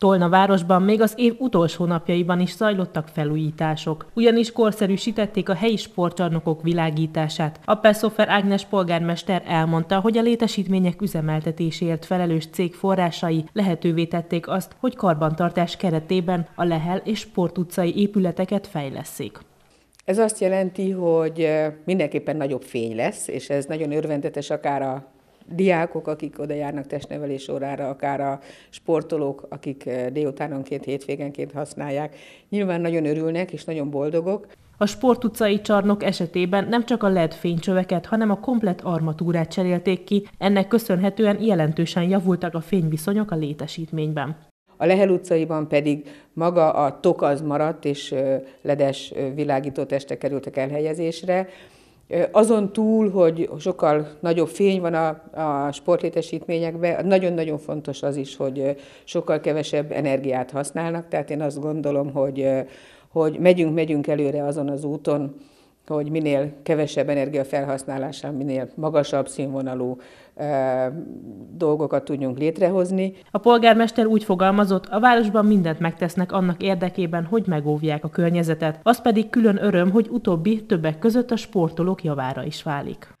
Tolna városban még az év utolsó napjaiban is zajlottak felújítások, ugyanis korszerűsítették a helyi sportcsarnokok világítását. A Pesszofer Ágnes polgármester elmondta, hogy a létesítmények üzemeltetéséért felelős cég forrásai lehetővé tették azt, hogy karbantartás keretében a Lehel és Sport utcai épületeket fejleszék. Ez azt jelenti, hogy eh, mindenképpen nagyobb fény lesz, és ez nagyon örvendetes akár a diákok, akik oda járnak testnevelés órára, akár a sportolók, akik eh, délutánonként, hétvégenként használják. Nyilván nagyon örülnek és nagyon boldogok. A sportutcai csarnok esetében nem csak a LED fénycsöveket, hanem a komplet armatúrát cserélték ki, ennek köszönhetően jelentősen javultak a fényviszonyok a létesítményben. A Lehel utcaiban pedig maga a tok az maradt, és eh, ledes eh, világító testek kerültek elhelyezésre, azon túl, hogy sokkal nagyobb fény van a, a sportlétesítményekben, nagyon-nagyon fontos az is, hogy sokkal kevesebb energiát használnak, tehát én azt gondolom, hogy, hogy megyünk, megyünk előre azon az úton, hogy minél kevesebb energiafelhasználással, minél magasabb színvonalú e, dolgokat tudjunk létrehozni. A polgármester úgy fogalmazott, a városban mindent megtesznek annak érdekében, hogy megóvják a környezetet, az pedig külön öröm, hogy utóbbi többek között a sportolók javára is válik.